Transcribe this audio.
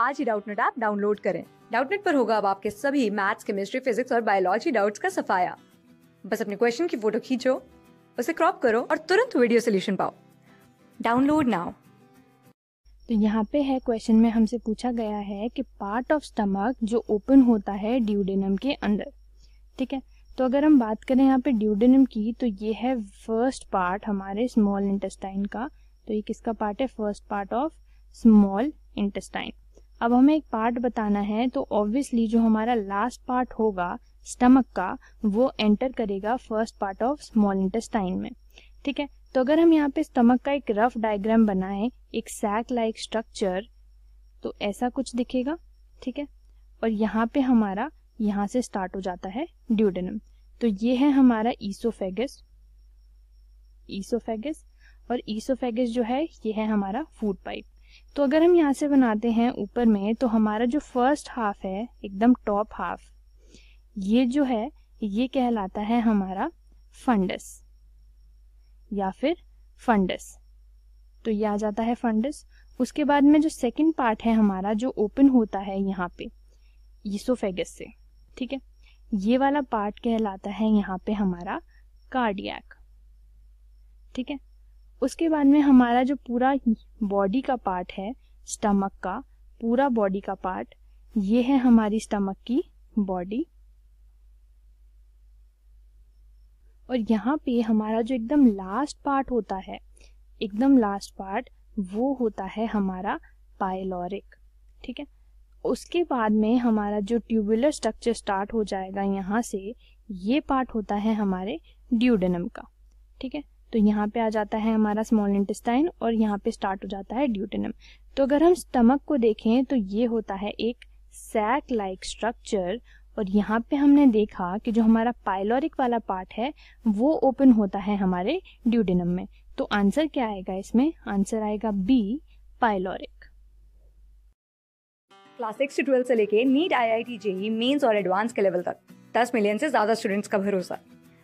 आज ही Doubtnut app download करें डाउटनेट पर होगा अब आपके सभी मैथ्स केमिस्ट्री फिजिक्स और बायोलॉजी डाउट्स का सफाया बस अपने क्वेश्चन की फोटो खींचो उसे क्रॉप करो और तुरंत वीडियो सोल्यूशन पाओ डाउनलोड नाउ तो यहाँ पे है क्वेश्चन में हमसे पूछा गया है कि पार्ट ऑफ स्टमक जो ओपन होता है ड्यूडेनम के अंदर ठीक है तो अगर हम बात करें यहाँ पे ड्यूडेनम की तो ये है फर्स्ट पार्ट हमारे स्मॉल इंटेस्टाइन का तो ये किसका पार्ट है first part of small intestine अब हमें एक पार्ट बताना है तो ऑब्वियसली जो हमारा लास्ट पार्ट होगा स्टमक का वो एंटर करेगा first part of small intestine में ठीक है तो अगर हम यहाँ पे स्टमक का एक रफ डायग्राम बनाएं एक सैक लाइक स्ट्रक्चर तो ऐसा कुछ दिखेगा ठीक है और यहाँ पे हमारा यहाँ से स्टार्ट हो जाता है ड्यूडेनम तो ये है हमारा ईसोफेगस ईसोफेगस और ईसोफेगस जो है ये है हमारा फूड पाइप तो अगर हम यहाँ से बनाते हैं ऊपर में तो हमारा जो फर्स्ट हाफ है एकदम टॉप हाफ ये जो है ये कहलाता है हमारा फंडस या फिर फंडस तो ये आ जाता है फंडस उसके बाद में जो सेकंड पार्ट है हमारा जो ओपन होता है यहाँ पे ईसोफेगस से ठीक है ये वाला पार्ट कहलाता है यहाँ पे हमारा कार्डियक ठीक है उसके बाद में हमारा जो पूरा बॉडी का पार्ट है स्टमक का पूरा बॉडी का पार्ट ये है हमारी स्टमक की बॉडी और यहाँ पे हमारा जो एकदम लास्ट पार्ट होता है एकदम लास्ट पार्ट वो होता है हमारा पायलोरिक ठीक है उसके बाद में हमारा जो ट्यूबुलर स्ट्रक्चर स्टार्ट हो जाएगा यहाँ से ये पार्ट होता है हमारे ड्यूडेनम का ठीक है तो यहाँ पे आ जाता है हमारा स्मॉल इंटेस्टाइन और यहाँ पे स्टार्ट हो जाता है ड्यूटेनम तो अगर हम स्टमक को देखें तो ये होता है एक सैक लाइक स्ट्रक्चर और यहाँ पे हमने देखा कि जो हमारा पाइलोरिक वाला पार्ट है वो ओपन होता है हमारे ड्यूटेनम में तो आंसर क्या आएगा इसमें आंसर आएगा बी पाइलोरिक क्लास सिक्स से ट्वेल्थ से लेके नीट आई आई टी जेई मेन्स और एडवांस के लेवल तक दस मिलियन से ज्यादा स्टूडेंट्स का भरोसा